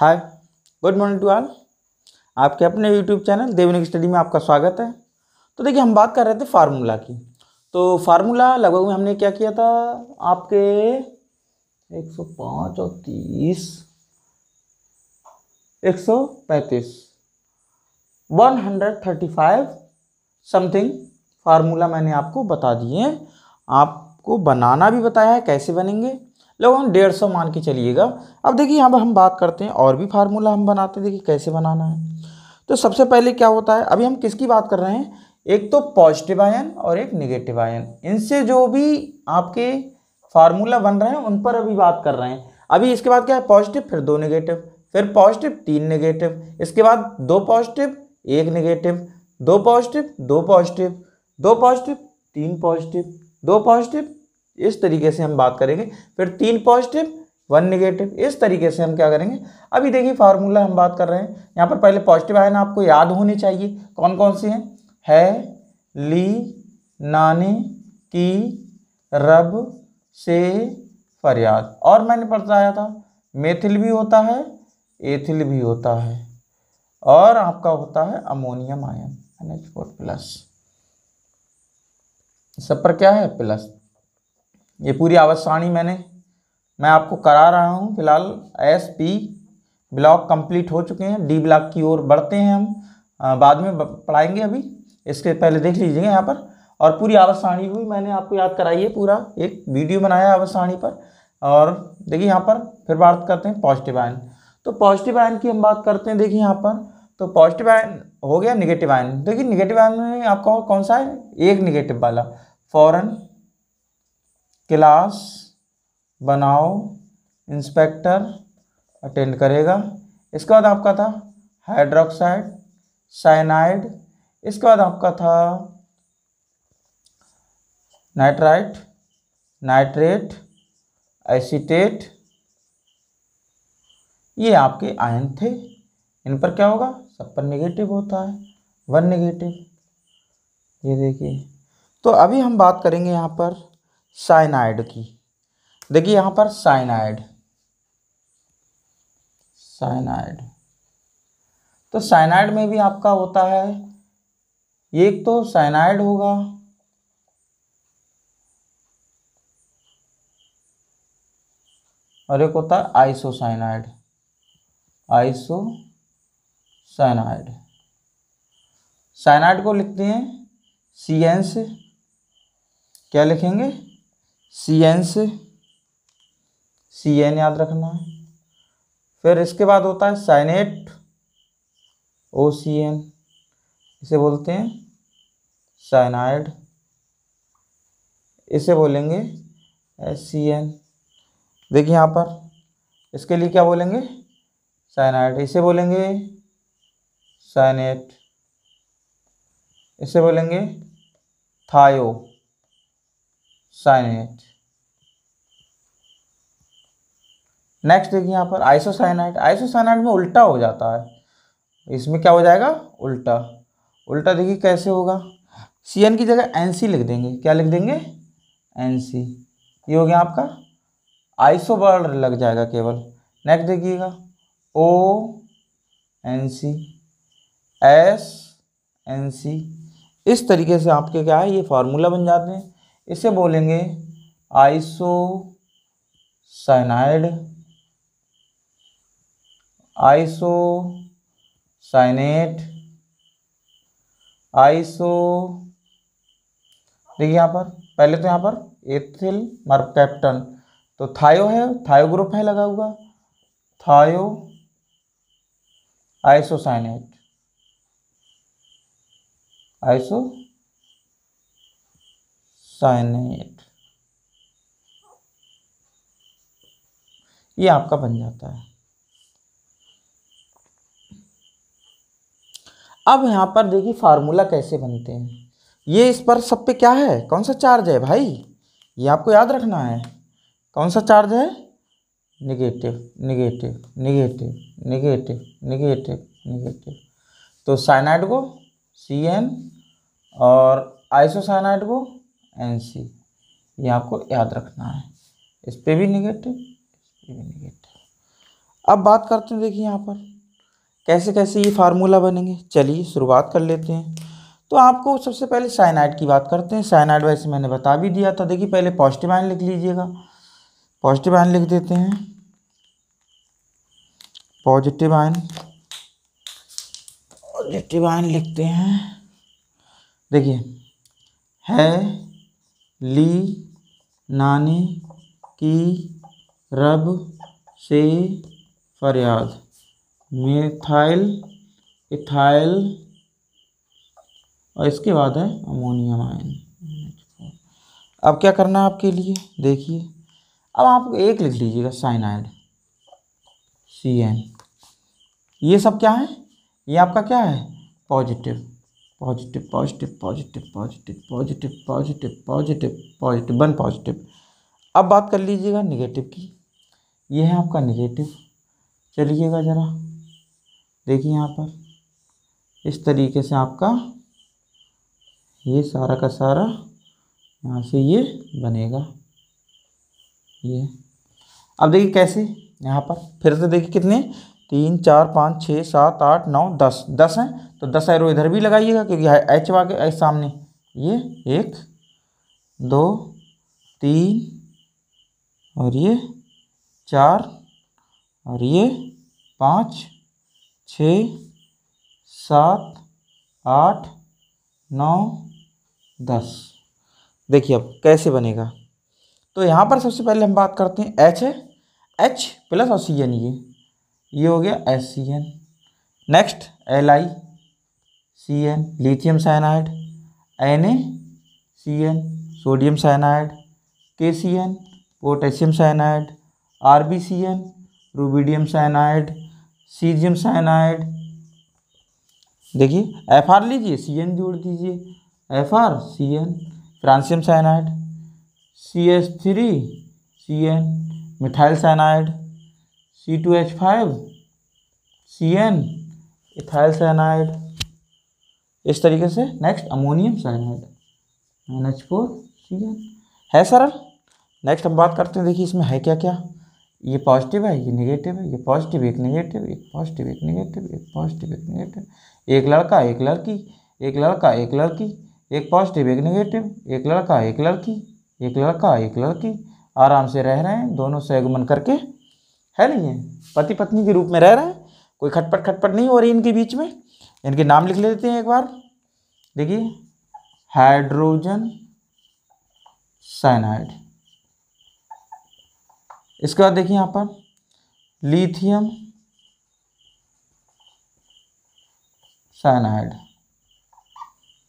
hi good morning to all आपके अपने YouTube channel देवनिक study में आपका स्वागत है तो देखिए हम बात कर रहे थे फार्मूला की तो फार्मूला लगभग में हमने क्या किया था आपके 105 और 30 थर्टी 135 समथिंग फार्मूला मैंने आपको बता दिए आपको बनाना भी बताया है कैसे बनेंगे लगभग डेढ़ सौ मान के चलिएगा अब देखिए यहाँ पर हम बात करते हैं और भी फार्मूला हम बनाते हैं देखिए कैसे बनाना है तो सबसे पहले क्या होता है अभी हम किसकी बात कर रहे हैं एक तो पॉजिटिव आयन और एक निगेटिव आयन इनसे जो भी आपके फार्मूला बन रहे हैं उन पर अभी बात कर रहे हैं अभी इसके बाद क्या है पॉजिटिव फिर दो निगेटिव फिर पॉजिटिव तीन निगेटिव इसके बाद दो पॉजिटिव एक निगेटिव दो पॉजिटिव दो पॉजिटिव दो पॉजिटिव तीन पॉजिटिव दो पॉजिटिव इस तरीके से हम बात करेंगे फिर तीन पॉजिटिव वन निगेटिव इस तरीके से हम क्या करेंगे अभी देखिए फार्मूला हम बात कर रहे हैं यहाँ पर पहले पॉजिटिव आयन आपको याद होने चाहिए कौन कौन सी हैं है ली नानी की रब से फरियाद और मैंने बताया था मेथिल भी होता है एथिल भी होता है और आपका होता है ammonium ion N H four plus सब पर क्या है प्लस ये पूरी आवाज़ सारणी मैंने मैं आपको करा रहा हूँ फिलहाल एस पी ब्लॉक कंप्लीट हो चुके हैं डी ब्लॉक की ओर बढ़ते हैं हम बाद में पढ़ाएंगे अभी इसके पहले देख लीजिएगा यहाँ पर और पूरी आवाज़ सारणी हुई मैंने आपको याद कराई है पूरा एक वीडियो बनाया आवाज़ सारणी पर और देखिए यहाँ पर फिर बात करते हैं पॉजिटिव आयन तो पॉजिटिव आयन की हम बात करते हैं देखिए यहाँ पर तो पॉजिटिव आयन हो गया निगेटिव आयन देखिए निगेटिव आयन में आपका कौन सा है एक निगेटिव वाला फ़ौरन क्लास बनाओ इंस्पेक्टर अटेंड करेगा इसके बाद आपका था हाइड्रोक्साइड साइनाइड इसके बाद आपका था नाइट्राइट नाइट्रेट एसीटेट ये आपके आयन थे इन पर क्या होगा सब पर निगेटिव होता है वन निगेटिव ये देखिए तो अभी हम बात करेंगे यहाँ पर साइनाइड की देखिए यहां पर साइनाइड साइनाइड तो साइनाइड में भी आपका होता है एक तो साइनाइड होगा और एक होता है आइसोसाइनाइड आइसोसाइनाइड साइनाइड को लिखते हैं सी एन से क्या लिखेंगे सी एन से सी एन याद रखना है फिर इसके बाद होता है साइनेट ओ सी एन इसे बोलते हैं साइनाइड इसे बोलेंगे एस सी एन देखिए यहाँ पर इसके लिए क्या बोलेंगे साइनाइड इसे बोलेंगे साइनेट इसे बोलेंगे थायो साइनाइट नेक्स्ट देखिए यहाँ पर आइसोसाइनाइट आइसोसाइनाइट में उल्टा हो जाता है इसमें क्या हो जाएगा उल्टा उल्टा देखिए कैसे होगा सी एन की जगह एन सी लिख देंगे क्या लिख देंगे एन सी ये हो गया आपका आइसो वर्ड लग जाएगा केवल नेक्स्ट देखिएगा O N C S N C इस तरीके से आपके क्या है ये फार्मूला बन जाते हैं इसे बोलेंगे आइसोसाइनाइड आइसोसाइनेट आइसो देखिए यहाँ पर पहले तो यहाँ पर एथिल मर्कैप्टन तो थायो है थायो ग्रुप है लगा हुआ थायो आइसोसाइनेट आइसो साइनेट ये आपका बन जाता है अब यहाँ पर देखिए फार्मूला कैसे बनते हैं ये इस पर सब पे क्या है कौन सा चार्ज है भाई ये आपको याद रखना है कौन सा चार्ज है negative negative negative negative negative negative तो साइनाइड को सी एन और आइसोसाइनाइड को एन सी ये आपको याद रखना है इस पर भी निगेटिव इस पर भी निगेटिव अब बात करते हैं देखिए यहाँ पर कैसे कैसे ये फार्मूला बनेंगे चलिए शुरुआत कर लेते हैं तो आपको सबसे पहले साइनाइड की बात करते हैं साइनाइड वैसे मैंने बता भी दिया था देखिए पहले पॉजिटिव आयन लिख लीजिएगा पॉजिटिव आयन लिख देते हैं पॉजिटिव आयन पॉजिटिव आयन लिखते हैं देखिए है ली नानी की रब से फरियाद मिथाइल इथाइल और इसके बाद है अमोनियम आयन अब क्या करना है आपके लिए देखिए अब आप एक लिख लीजिएगा साइनाइड सी एन ये सब क्या है ये आपका क्या है positive positive positive positive positive positive positive positive positive one positive अब बात कर लीजिएगा निगेटिव की ये है आपका निगेटिव चलिएगा ज़रा देखिए यहाँ पर इस तरीके से आपका ये सारा का सारा यहाँ से ये बनेगा ये अब देखिए कैसे यहाँ पर फिर से देखिए कितने तीन चार पाँच छः सात आठ नौ दस दस हैं तो दस एरो इधर भी लगाइएगा क्योंकि एच के एच सामने ये एक दो तीन और ये चार और ये पाँच छ सात आठ नौ दस देखिए अब कैसे बनेगा तो यहाँ पर सबसे पहले हम बात करते हैं एच है एच प्लस और सी एन ये ये हो गया S C N next L I C N lithium cyanide N A C N sodium cyanide K C N potassium cyanide R B C N rubidium cyanide caesium cyanide देखिए F R लीजिए C N जोड़ दीजिए F R C N francium cyanide C S three C N methyl cyanide C two H five C N ethyl cyanide इस तरीके से next ammonium cyanide N H four C N है सरल next हम बात करते हैं देखिए इसमें है क्या क्या ये पॉजिटिव है ये नेगेटिव है ये पॉजिटिव एक नेगेटिव एक पॉजिटिव एक नेगेटिव एक पॉजिटिव एक नेगेटिव एक लड़का एक लड़की एक लड़का एक लड़की एक पॉजिटिव एक नेगेटिव एक लड़का एक लड़की एक लड़का एक लड़की आराम से रह रहे हैं दोनों से आगमन करके है नहीं है पति पत्नी के रूप में रह रहे हैं कोई खटपट खटपट नहीं हो रही इनके बीच में इनके नाम लिख लेते हैं एक बार देखिए हाइड्रोजन साइनाइड इसके बाद देखिए यहाँ पर lithium cyanide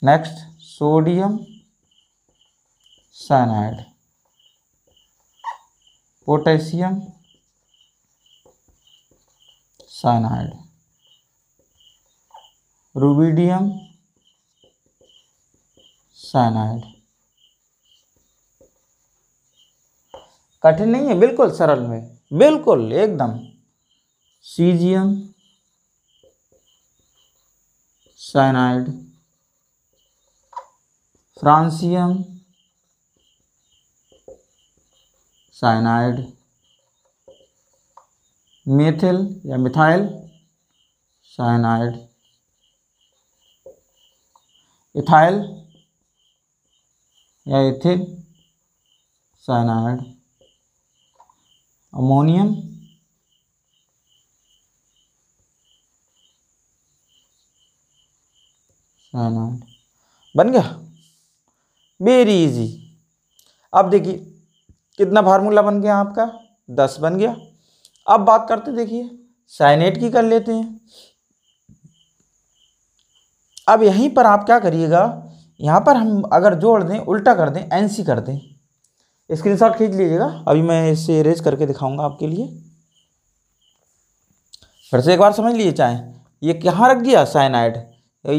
next sodium cyanide potassium cyanide rubidium cyanide कठिन नहीं है बिल्कुल सरल में बिल्कुल एकदम caesium cyanide francium cyanide methyl या मिथाइल साइनाइड इथाइल या इथिल साइनाइड अमोनियम साइनाइड बन गया वेरी इजी अब देखिए कितना फार्मूला बन गया आपका दस बन गया अब बात करते देखिए साइनेट की कर लेते हैं अब यहीं पर आप क्या करिएगा यहाँ पर हम अगर जोड़ दें उल्टा कर दें एन सी कर दें स्क्रीनशॉट खींच लीजिएगा अभी मैं इसे इरेज करके दिखाऊंगा आपके लिए फिर से एक बार समझ लीजिए चाहे ये कहाँ रख दिया साइनाइड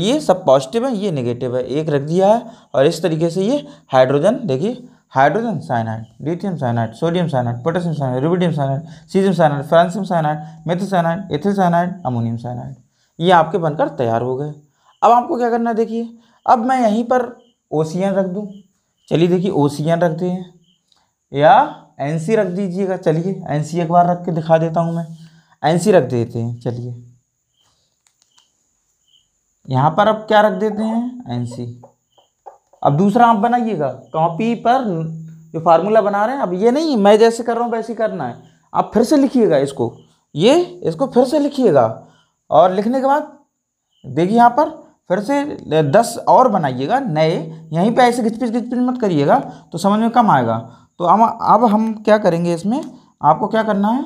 ये सब पॉजिटिव है ये नेगेटिव है एक रख दिया है और इस तरीके से ये हाइड्रोजन देखिए hydrogen cyanide lithium cyanide sodium cyanide potassium cyanide rubidium cyanide caesium cyanide francium cyanide methyl cyanide ethyl cyanide ammonium cyanide ये आपके बनकर तैयार हो गए अब आपको क्या करना है देखिए अब मैं यहीं पर ओसियन रख दूँ चलिए देखिए ओसियन रखते हैं या एन सी रख दीजिएगा चलिए एन सी एक बार रख के दिखा देता हूँ मैं एन सी रख देते हैं चलिए यहाँ पर अब क्या रख देते हैं एन सी अब दूसरा आप बनाइएगा कॉपी पर जो फार्मूला बना रहे हैं अब ये नहीं मैं जैसे कर रहा हूँ वैसे करना है आप फिर से लिखिएगा इसको ये इसको फिर से लिखिएगा और लिखने के बाद देखिए यहाँ पर फिर से दस और बनाइएगा नए यहीं पे ऐसे घिचपिच घिचपिच मत करिएगा तो समझ में कम आएगा तो अब अब हम क्या करेंगे इसमें आपको क्या करना है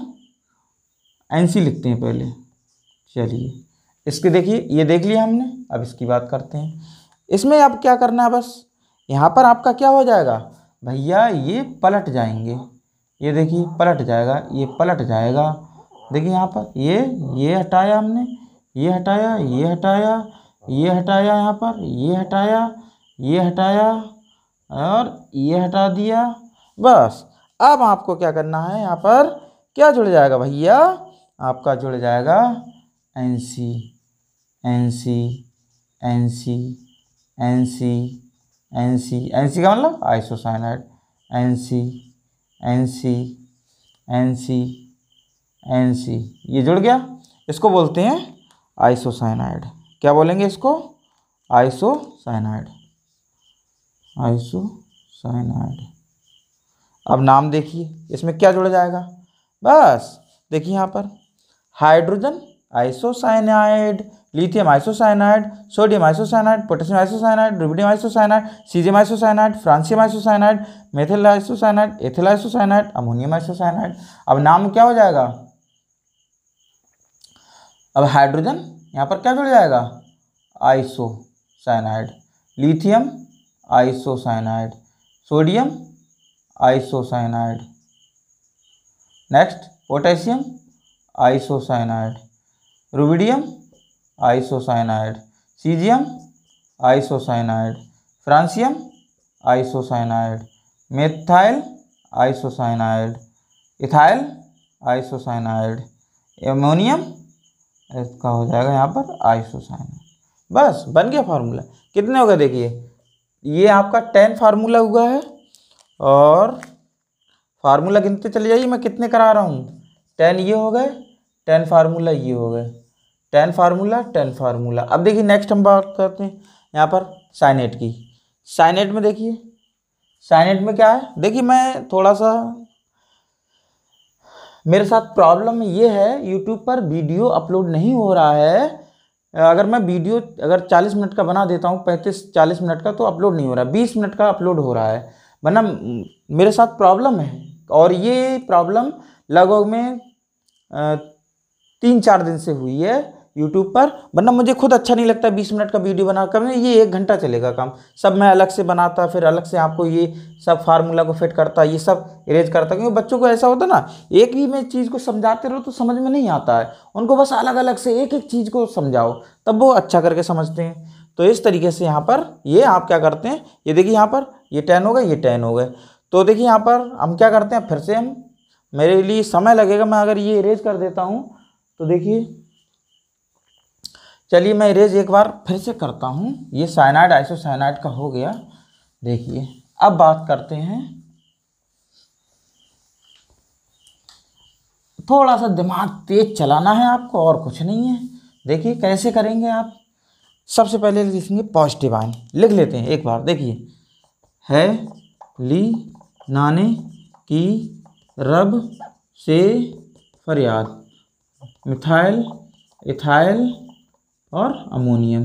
एन लिखते हैं पहले चलिए इसके देखिए ये देख लिया हमने अब इसकी बात करते हैं इसमें अब क्या करना है बस यहाँ पर आपका क्या हो जाएगा भैया ये पलट जाएंगे ये देखिए पलट जाएगा ये पलट जाएगा देखिए यहाँ पर ये ये हटाया हमने ये हटाया ये हटाया ये हटाया यहाँ पर ये हटाया ये हटाया और ये हटा दिया बस अब आपको क्या करना है यहाँ पर क्या जुड़ जाएगा भैया आपका जुड़ जाएगा N C N C N C N C N C N C का मतलब isocyanide N C N C N C N C ये जुड़ गया इसको बोलते हैं आइसोसाइनाइड क्या बोलेंगे इसको आइसोसाइनाइड आइसोसाइनाइड अब नाम देखिए इसमें क्या जुड़ जाएगा बस देखिए यहाँ पर hydrogen isocyanide lithium isocyanide sodium isocyanide potassium isocyanide rubidium isocyanide caesium isocyanide francium isocyanide methyl isocyanide ethyl isocyanide ammonium isocyanide अब नाम क्या हो जाएगा अब हाइड्रोजन यहाँ पर क्या जुड़ जाएगा isocyanide lithium isocyanide sodium isocyanide next potassium isocyanide rubidium isocyanide caesium isocyanide francium isocyanide methyl isocyanide ethyl isocyanide ammonium इसका हो जाएगा यहाँ पर आइसोसाइनाइड बस बन गया फार्मूला कितने हो गए देखिए ये आपका टेन फार्मूला हुआ है और फार्मूला गिनते चले जाइए मैं कितने करा रहा हूँ टेन ये हो गए टेन फार्मूला ये हो गए टेन फार्मूला टेन फार्मूला अब देखिए नेक्स्ट हम बात करते हैं यहाँ पर साइनेट की साइनेट में देखिए साइनेट में क्या है देखिए मैं थोड़ा सा मेरे साथ प्रॉब्लम ये है यूट्यूब पर वीडियो अपलोड नहीं हो रहा है अगर मैं वीडियो अगर 40 मिनट का बना देता हूँ पैंतीस चालीस मिनट का तो अपलोड नहीं हो रहा है बीस मिनट का अपलोड हो रहा है वरना मेरे साथ प्रॉब्लम है और ये प्रॉब्लम लगभग में तीन चार दिन से हुई है यूट्यूब पर वरना मुझे खुद अच्छा नहीं लगता बीस मिनट का वीडियो बना कर ये एक घंटा चलेगा काम सब मैं अलग से बनाता फिर अलग से आपको ये सब फार्मूला को फिट करता ये सब इरेज करता क्योंकि बच्चों को ऐसा होता ना एक ही मैं चीज़ को समझाते रहो तो समझ में नहीं आता है उनको बस अलग अलग से एक एक चीज़ को समझाओ तब वो अच्छा करके समझते हैं तो इस तरीके से यहाँ पर ये आप क्या करते हैं ये देखिए यहाँ पर ये टेन हो गए ये टेन हो गए तो देखिए यहाँ पर हम क्या करते हैं फिर से हम मेरे लिए समय लगेगा मैं अगर ये इरेज कर देता हूँ तो देखिए चलिए मैं इरेज एक बार फिर से करता हूँ ये साइनाइड आइसोसाइनाइड का हो गया देखिए अब बात करते हैं थोड़ा सा दिमाग तेज चलाना है आपको और कुछ नहीं है देखिए कैसे करेंगे आप सबसे पहले लिखेंगे पॉजिटिव आइन लिख लेते हैं एक बार देखिए है ली नाने की रब से फरियाद मिथाइल इथाइल और अमोनियम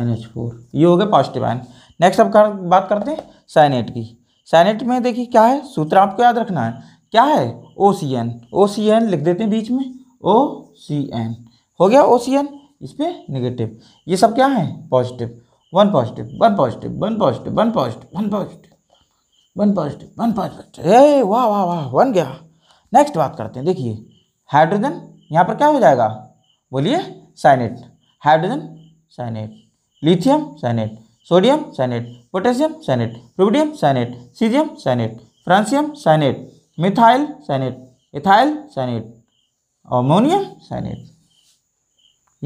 एन एच फोर ये हो गए पॉजिटिव आयन नेक्स्ट अब कर, बात करते हैं साइनेट की साइनेट में देखिए क्या है सूत्र आपको याद रखना है क्या है ओ C N O C N लिख देते हैं बीच में ओ सी एन हो गया ओ सी एन इस पर निगेटिव ये सब क्या है positive one positive one positive one positive one positive one positive one positive one positive ए वाह वाह वाह बन गया नेक्स्ट बात करते हैं देखिए हाइड्रोजन यहाँ पर क्या हो जाएगा बोलिए cyanate hydrogen cyanate lithium cyanate sodium cyanate potassium cyanate rubidium cyanate caesium cyanate francium cyanate methyl cyanate ethyl cyanate ammonium cyanate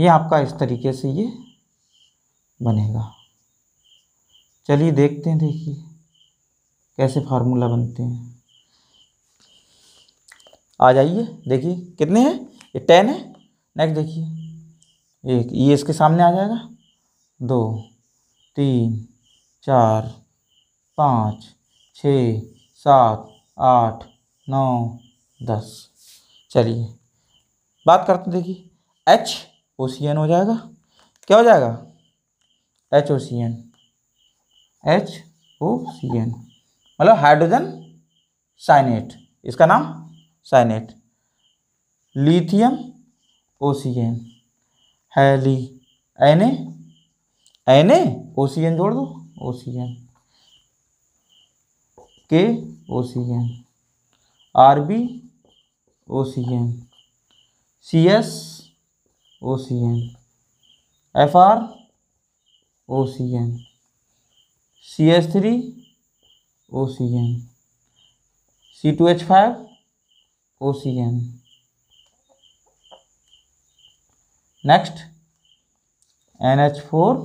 ये आपका इस तरीके से ये बनेगा चलिए देखते हैं देखिए कैसे फार्मूला बनते हैं आ जाइए देखिए कितने हैं ये टेन है नेक्स्ट देखिए एक ये इसके सामने आ जाएगा दो तीन चार पाँच छ सात आठ नौ दस चलिए बात करते देखिए एच ओ सी एन हो जाएगा क्या हो जाएगा H O C N H O C N मतलब हाइड्रोजन साइनेट इसका नाम cyanate lithium O C N हैली एने एने ओ सी एन जोड़ दो ओ C N K O C N R B O C N C S O C N F R O C N C S three O C N C two H five O C N next N H four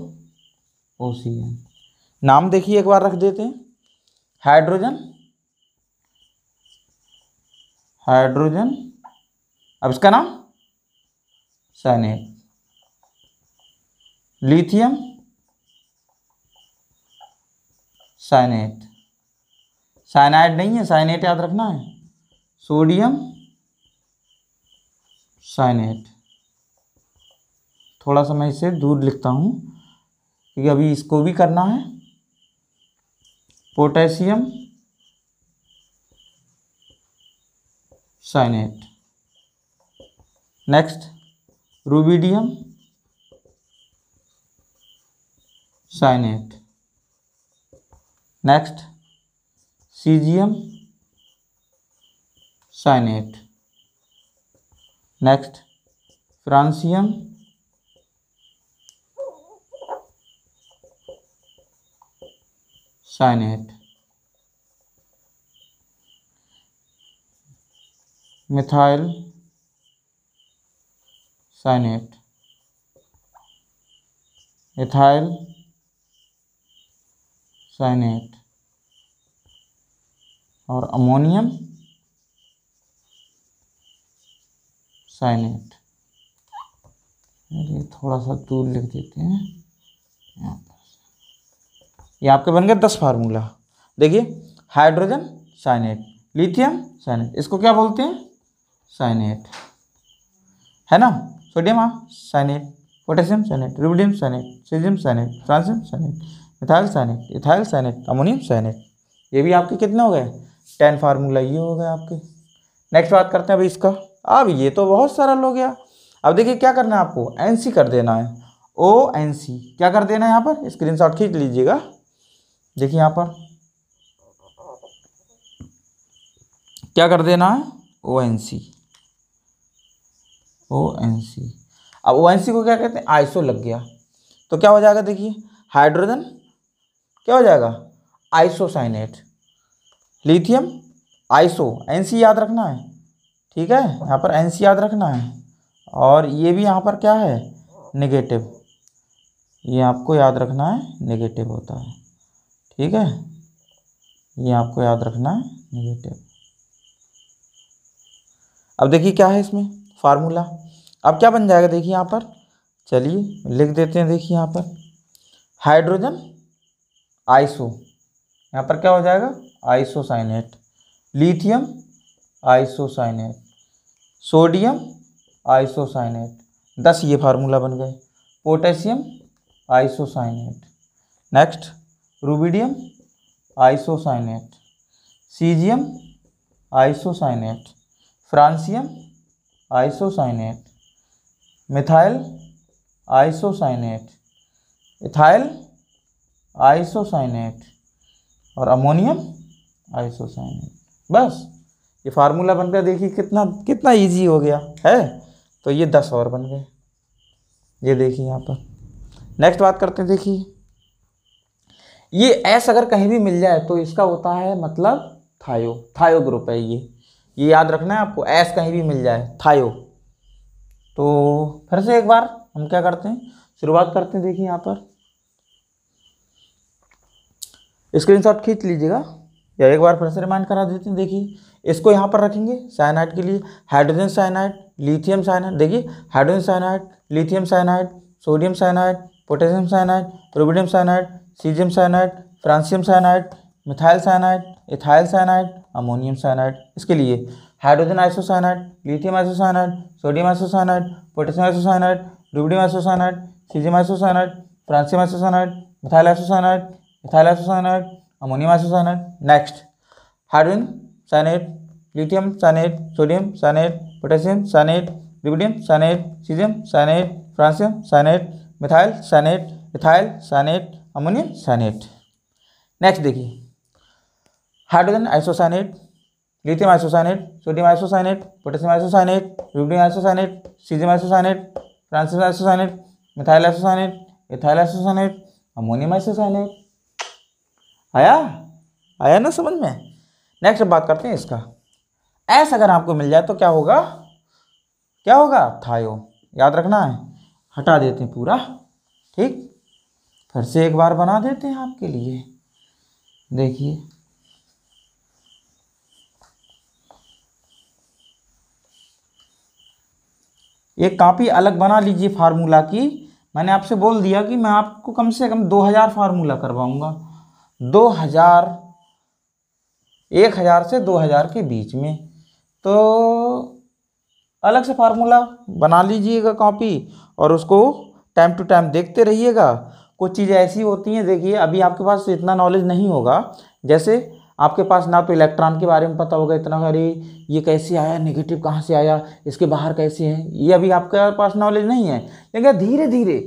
O C N नाम देखिए एक बार रख देते हैं hydrogen hydrogen अब इसका नाम senate lithium साइनेट cyanide नहीं है साइनेट याद रखना है सोडियम साइनेट थोड़ा सा मैं इसे दूर लिखता हूँ क्योंकि अभी इसको भी करना है potassium cyanate next rubidium cyanate next caesium cyanate next francium cyanate methyl cyanate ethyl cyanate और अमोनियम साइनेट ये थोड़ा सा दूर लिख देते हैं यहाँ ये आपके बन गए दस फार्मूला देखिए हाइड्रोजन साइनेट लिथियम साइनेट इसको क्या बोलते हैं साइनेट है ना सोडियम हाँ cyanate potassium cyanate rubidium cyanate caesium cyanate francium cyanate methyl cyanate ethyl cyanate ammonium cyanate ये भी आपके कितने हो गए टेन फार्मूला ये हो गए आपके नेक्स्ट बात करते हैं अभी इसका अब ये तो बहुत सरल हो गया अब देखिए क्या करना है आपको एन कर देना है ओ एन सी क्या कर देना है यहाँ पर स्क्रीनशॉट खींच लीजिएगा देखिए यहाँ पर क्या कर देना है ओ एन सी ओ एन सी अब ओ एन सी को क्या कहते हैं आइसो लग गया तो क्या हो जाएगा देखिए हाइड्रोजन क्या हो जाएगा isocyanate lithium iso N C याद रखना है ठीक है यहाँ पर एन सी याद रखना है और ये भी यहाँ पर क्या है नेगेटिव ये आपको याद रखना है नेगेटिव होता है ठीक है ये आपको याद रखना है निगेटिव अब देखिए क्या है इसमें फार्मूला अब क्या बन जाएगा देखिए यहाँ पर चलिए लिख देते हैं देखिए यहाँ पर हाइड्रोजन आइसो यहाँ पर क्या हो जाएगा isocyanate lithium isocyanate sodium isocyanate दस ये फार्मूला बन गए potassium isocyanate next rubidium isocyanate caesium isocyanate francium isocyanate methyl isocyanate ethyl isocyanate और अमोनियम आइसोसाइनेट बस ये फार्मूला बनकर देखिए कितना कितना इजी हो गया है तो ये दस और बन गए ये देखिए यहाँ पर नेक्स्ट बात करते हैं देखिए ये एस अगर कहीं भी मिल जाए तो इसका होता है मतलब थायो थायो ग्रुप है ये ये याद रखना है आपको एस कहीं भी मिल जाए थायो तो फिर से एक बार हम क्या करते हैं शुरुआत करते हैं देखिए यहाँ पर स्क्रीनशॉट खींच लीजिएगा या एक बार फिर से रिमाइंड करा देते हैं देखिए इसको यहाँ पर रखेंगे साइनाइड के लिए हाइड्रोजन साइनाइड लिथियम साइनाइड देखिए hydrogen cyanide lithium cyanide sodium cyanide potassium cyanide rubidium cyanide caesium cyanide francium cyanide methyl cyanide ethyl cyanide ammonium cyanide इसके लिए hydrogen isocyanide lithium isocyanide sodium isocyanide potassium isocyanide rubidium isocyanide caesium isocyanide francium isocyanide methyl isocyanide ethyl isocyanide ammonium isocyanide next hydrogen cyanide lithium cyanide sodium cyanide potassium cyanide rubidium cyanide caesium cyanide francium cyanide methyl cyanide ethyl cyanide ammonium cyanate next देखिए hydrogen isocyanate lithium isocyanate sodium isocyanate potassium isocyanate rubidium isocyanate caesium isocyanate francium isocyanate methyl isocyanate ethyl isocyanate ammonium isocyanate आया आया ना समझ में next बात करते हैं इसका एस अगर आपको मिल जाए तो क्या होगा क्या होगा थायो याद रखना है हटा देते हैं पूरा ठीक फिर से एक बार बना देते हैं आपके लिए देखिए एक कापी अलग बना लीजिए फार्मूला की मैंने आपसे बोल दिया कि मैं आपको कम से कम 2000 फार्मूला करवाऊंगा 2000 1000 से 2000 के बीच में तो अलग से फार्मूला बना लीजिएगा कॉपी और उसको टाइम टू टाइम देखते रहिएगा कुछ चीज़ें ऐसी होती हैं देखिए अभी आपके पास इतना नॉलेज नहीं होगा जैसे आपके पास ना तो इलेक्ट्रॉन के बारे में पता होगा इतना अरे ये कैसे आया नेगेटिव कहाँ से आया इसके बाहर कैसे हैं ये अभी आपके पास नॉलेज नहीं है लेकिन धीरे धीरे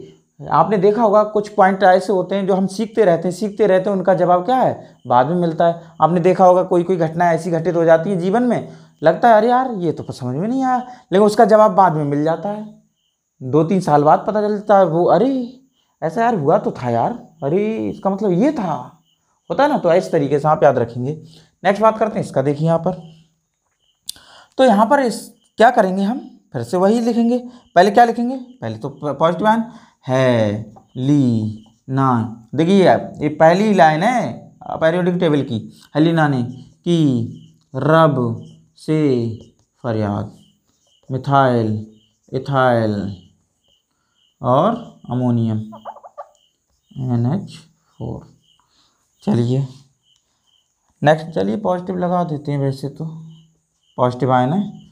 आपने देखा होगा कुछ पॉइंट ऐसे होते हैं जो हम सीखते रहते हैं सीखते रहते हैं उनका जवाब क्या है बाद में मिलता है आपने देखा होगा कोई कोई घटना ऐसी घटित हो जाती है जीवन में लगता है अरे यार ये तो समझ में नहीं आया लेकिन उसका जवाब बाद में मिल जाता है दो तीन साल बाद पता चलता है वो अरे ऐसा यार हुआ तो था यार अरे इसका मतलब ये था होता है ना तो इस तरीके से आप याद रखेंगे नेक्स्ट बात करते हैं इसका देखिए यहाँ पर तो यहाँ पर इस क्या करेंगे हम फिर से वही लिखेंगे पहले क्या लिखेंगे पहले तो पॉजिटिव आन है ली ना देखिए ये पहली लाइन है पैरियोडिक टेबल की हलीना ने कि रब से फरियाद मिथाइल इथाइल और अमोनियम एन एच फोर चलिए नेक्स्ट चलिए पॉजिटिव लगा देते हैं वैसे तो पॉजिटिव आयन है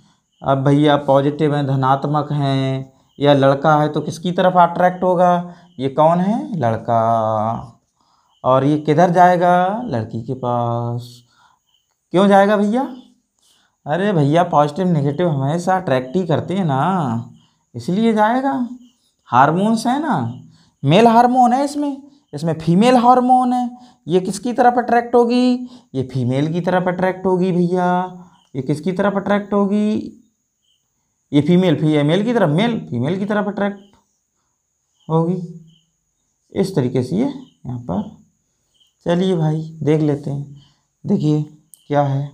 अब भैया पॉजिटिव हैं धनात्मक हैं या लड़का है तो किसकी तरफ अट्रैक्ट होगा ये कौन है लड़का और ये किधर जाएगा लड़की के पास क्यों जाएगा भैया अरे भैया पॉजिटिव नेगेटिव हमेशा अट्रैक्ट ही करते हैं ना इसलिए जाएगा हारमोन्स हैं ना मेल हार्मोन है इसमें इसमें फीमेल हार्मोन है ये किसकी तरफ अट्रैक्ट होगी ये फीमेल की तरफ अट्रैक्ट होगी भैया ये किसकी तरफ अट्रैक्ट होगी ये फीमेल फी मेल की तरफ मेल फीमेल की तरफ अट्रैक्ट होगी इस तरीके से ये यहाँ पर चलिए भाई देख लेते हैं देखिए क्या है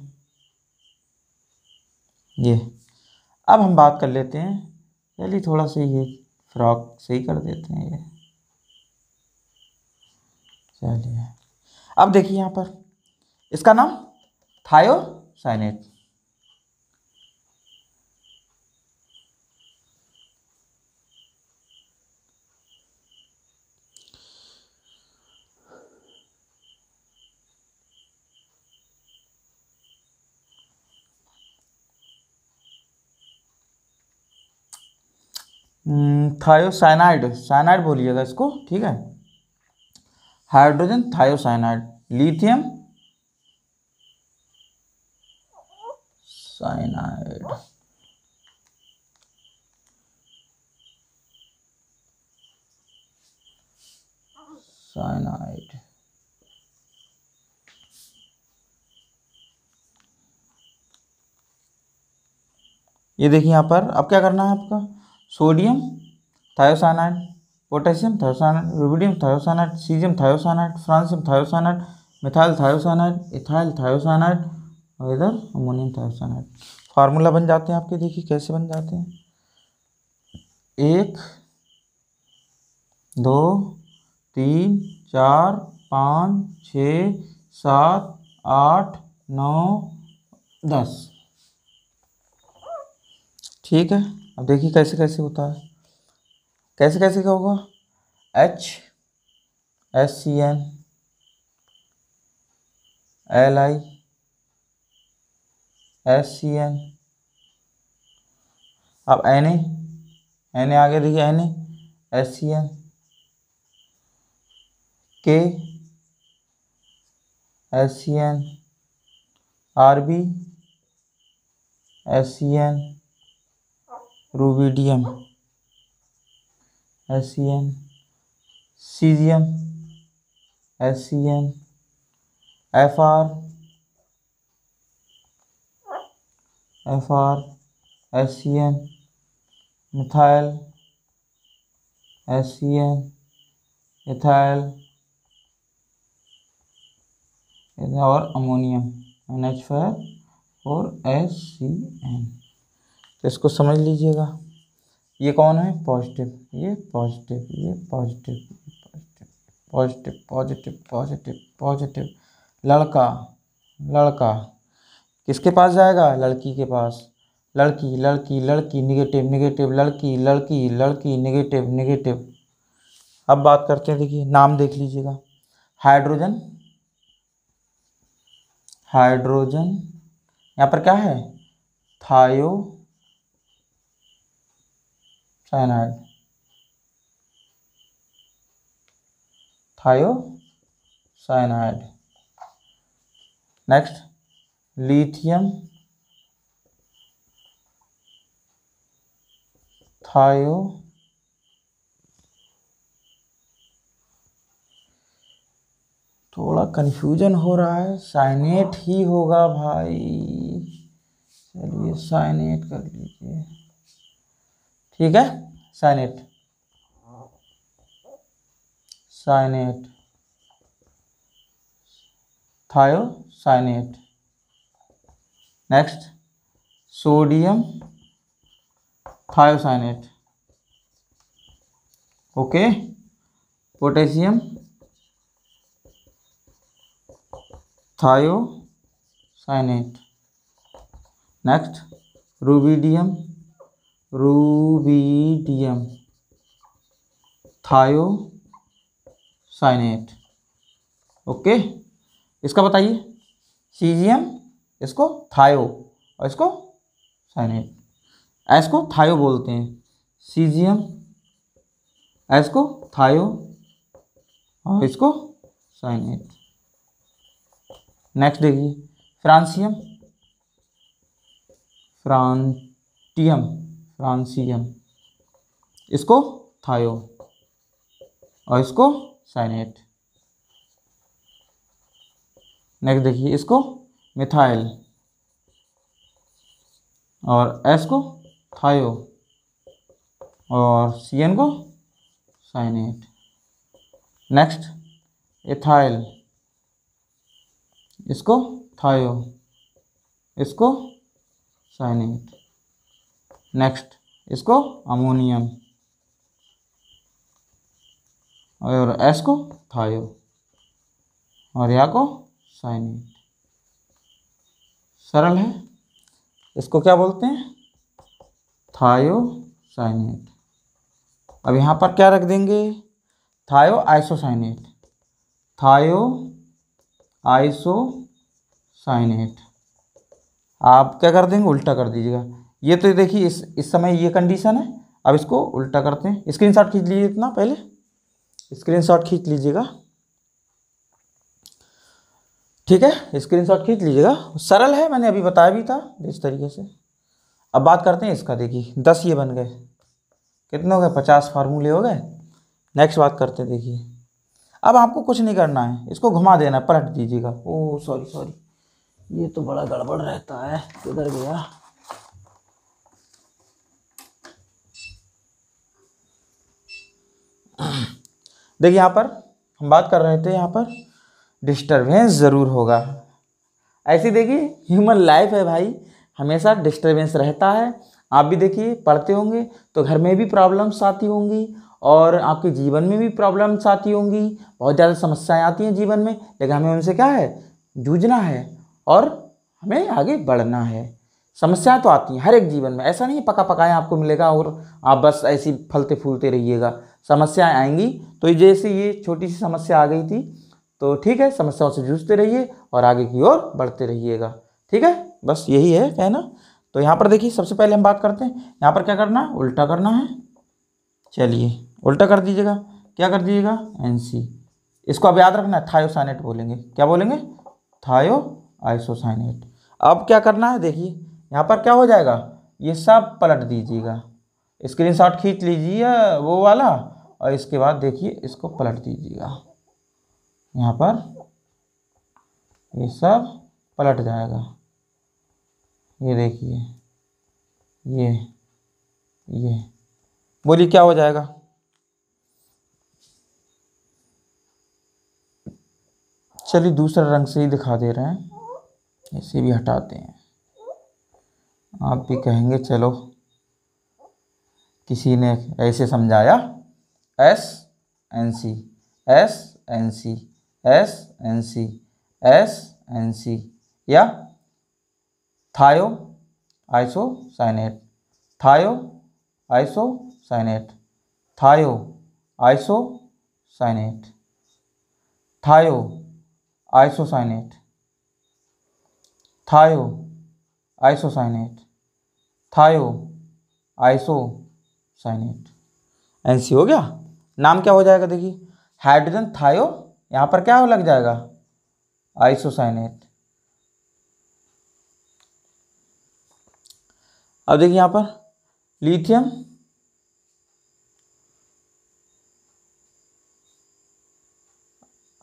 ये अब हम बात कर लेते हैं चलिए थोड़ा सा ये फ्रॉक सही कर देते हैं ये चलिए अब देखिए यहाँ पर इसका नाम थायोसाइनेट हम्म, थायोसाइनाइड साइनाइड बोलिएगा इसको ठीक है hydrogen thiocyanide lithium cyanide cyanide ये देखिए यहां पर अब क्या करना है आपका sodium thiocyanide potassium thiocyanide rubidium thiocyanide caesium thiocyanide francium thiocyanide methyl thiocyanide ethyl thiocyanide और इधर अमोनियम थायोसानाइड फार्मूला बन जाते हैं आपके देखिए कैसे बन जाते हैं एक दो तीन चार पाँच छ सात आठ नौ दस ठीक है अब देखिए कैसे कैसे होता है कैसे कैसे क्या होगा H S C N L I S C N अब एन एन आगे देखिए N S C N K S C N R B S C N rubidium S C N caesium S C N F R F R S C N methyl S C N ethyl और ammonium N H five और S C N तो इसको समझ लीजिएगा ये कौन है positive ये पॉजिटिव ये positive positive positive positive positive लड़का लड़का किसके पास जाएगा लड़की के पास लड़की लड़की लड़की निगेटिव निगेटिव लड़की लड़की लड़की निगेटिव निगेटिव अब बात करते हैं देखिए नाम देख लीजिएगा हाइड्रोजन हाइड्रोजन यहाँ पर क्या है थायो साइनाइड थायोसाइनाइड नेक्स्ट लिथियम थायो थोड़ा कन्फ्यूजन हो रहा है साइनेट ही होगा भाई चलिए साइनेट कर लीजिए ठीक है cyanate cyanate thiocyanate next sodium thiocyanate okay potassium thiocyanate next rubidium rubidium thiocyanate okay इसका बताइए सीजियम इसको थायो और इसको साइनेट एस को थायो बोलते हैं सीजियम एस को थायो और इसको साइनेट नेक्स्ट देखिए फ्रांसियम फ्रांटियम फ्रांसियम इसको थायो और इसको साइनेट नेक्स्ट देखिए इसको मिथाइल और एस को थायो और सी एन को साइनेट नेक्स्ट इथाइल इसको थायो इसको साइनेट नेक्स्ट इसको अमोनियम और एस को थायो और या को साइनेट सरल है इसको क्या बोलते हैं थायो साइनेट अब यहाँ पर क्या रख देंगे थायो आइसोसाइनेट थायो आइसोसाइनेट आप क्या कर देंगे उल्टा कर दीजिएगा ये तो देखिए इस इस समय ये कंडीशन है अब इसको उल्टा करते हैं स्क्रीनशॉट खींच लीजिए इतना पहले स्क्रीनशॉट खींच लीजिएगा ठीक है स्क्रीनशॉट खींच लीजिएगा सरल है मैंने अभी बताया भी था इस तरीके से अब बात करते हैं इसका देखिए दस ये बन गए कितने हो गए पचास फार्मूले हो गए नेक्स्ट बात करते हैं देखिए अब आपको कुछ नहीं करना है इसको घुमा देना पलट दीजिएगा ओह सॉरी सॉरी ये तो बड़ा गड़बड़ रहता है किधर गया देखिए यहाँ पर हम बात कर रहे थे यहाँ पर डिस्टरबेंस ज़रूर होगा ऐसे देखिए ह्यूमन लाइफ है भाई हमेशा डिस्टरबेंस रहता है आप भी देखिए पढ़ते होंगे तो घर में भी प्रॉब्लम्स आती होंगी और आपके जीवन में भी प्रॉब्लम्स आती होंगी बहुत ज़्यादा समस्याएं आती हैं जीवन में लेकिन हमें उनसे क्या है जूझना है और हमें आगे बढ़ना है समस्याएं तो आती हैं हर एक जीवन में ऐसा नहीं पका पकाया आपको मिलेगा और आप बस ऐसी फलते फूलते रहिएगा समस्याएं आएंगी तो जैसे ये छोटी सी समस्या आ गई थी तो ठीक है समस्याओं से जूझते रहिए और आगे की ओर बढ़ते रहिएगा ठीक है बस यही है कहना तो यहाँ पर देखिए सबसे पहले हम बात करते हैं यहाँ पर क्या करना है उल्टा करना है चलिए उल्टा कर दीजिएगा क्या कर दीजिएगा एन सी इसको अब याद रखना है थायोसाइनेट बोलेंगे क्या बोलेंगे थायो आइसोसाइनेट अब क्या करना है देखिए यहाँ पर क्या हो जाएगा ये सब पलट दीजिएगा स्क्रीनशॉट खींच लीजिए वो वाला और इसके बाद देखिए इसको पलट दीजिएगा यहाँ पर ये सब पलट जाएगा ये देखिए ये ये बोलिए क्या हो जाएगा चलिए दूसरा रंग से ही दिखा दे रहे हैं इसे भी हटाते हैं आप भी कहेंगे चलो किसी ने ऐसे समझाया S N C S N C S N C S N C या थायो आइसोसाइनेट थायो आइसोसाइनेट थायो आइसोसाइनेट थायो आइसोसाइनेट थायो आइसोसाइनेट थायो आइसोसाइनेट एन सी हो गया नाम क्या हो जाएगा देखिए हाइड्रोजन थायो यहां पर क्या हो लग जाएगा आइसोसाइनेट अब देखिए यहां पर लिथियम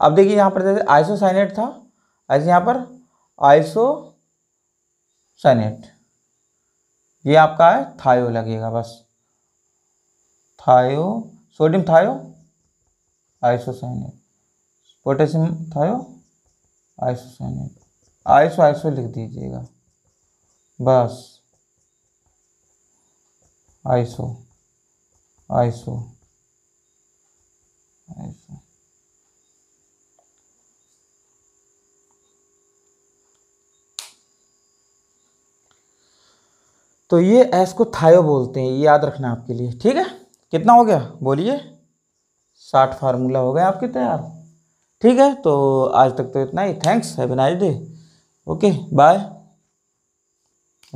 अब देखिए यहां पर जैसे आइसोसाइनेट था ऐसे यहां पर आइसोसाइनेट ये आपका है थायो लगेगा बस thio sodium thio isocyanate potassium thio isocyanate iso iso लिख दीजिएगा बस आइसो आइसो आइसो तो ये एस को थायो बोलते हैं ये याद रखना आपके लिए ठीक है कितना हो गया बोलिए साठ फार्मूला हो गए आपके तैयार ठीक है तो आज तक तो इतना ही thanks have nice day okay bye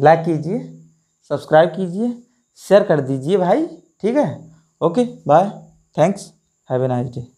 like कीजिए सब्सक्राइब कीजिए शेयर कर दीजिए भाई ठीक है okay bye thanks have a nice day